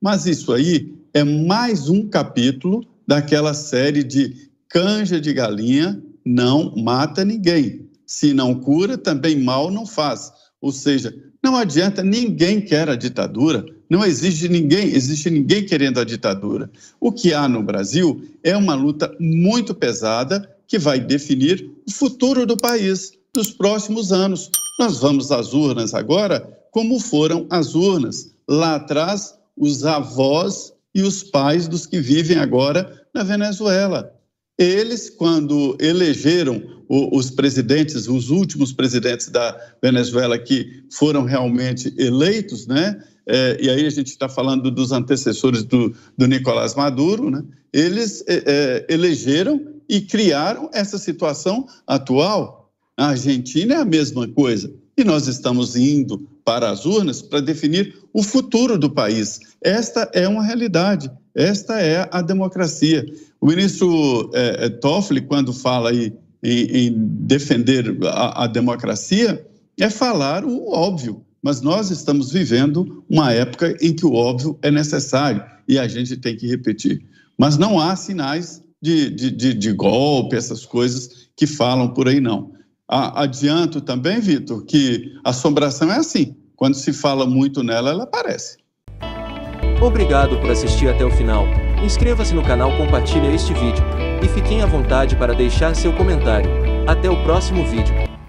Mas isso aí é mais um capítulo daquela série de canja de galinha não mata ninguém. Se não cura, também mal não faz. Ou seja, não adianta, ninguém quer a ditadura, não existe ninguém, existe ninguém querendo a ditadura. O que há no Brasil é uma luta muito pesada que vai definir o futuro do país nos próximos anos. Nós vamos às urnas agora como foram as urnas. Lá atrás, os avós e os pais dos que vivem agora na Venezuela. Eles, quando elegeram os presidentes, os últimos presidentes da Venezuela que foram realmente eleitos, né? É, e aí a gente está falando dos antecessores do, do Nicolás Maduro, né? Eles é, é, elegeram e criaram essa situação atual. A Argentina é a mesma coisa. E nós estamos indo para as urnas para definir o futuro do país. Esta é uma realidade, esta é a democracia. O ministro é, Toffoli, quando fala aí em, em defender a, a democracia, é falar o óbvio, mas nós estamos vivendo uma época em que o óbvio é necessário e a gente tem que repetir. Mas não há sinais de, de, de, de golpe, essas coisas que falam por aí, não adianto também, Vitor, que assombração é assim. Quando se fala muito nela, ela aparece. Obrigado por assistir até o final. Inscreva-se no canal, compartilhe este vídeo e fiquem à vontade para deixar seu comentário. Até o próximo vídeo.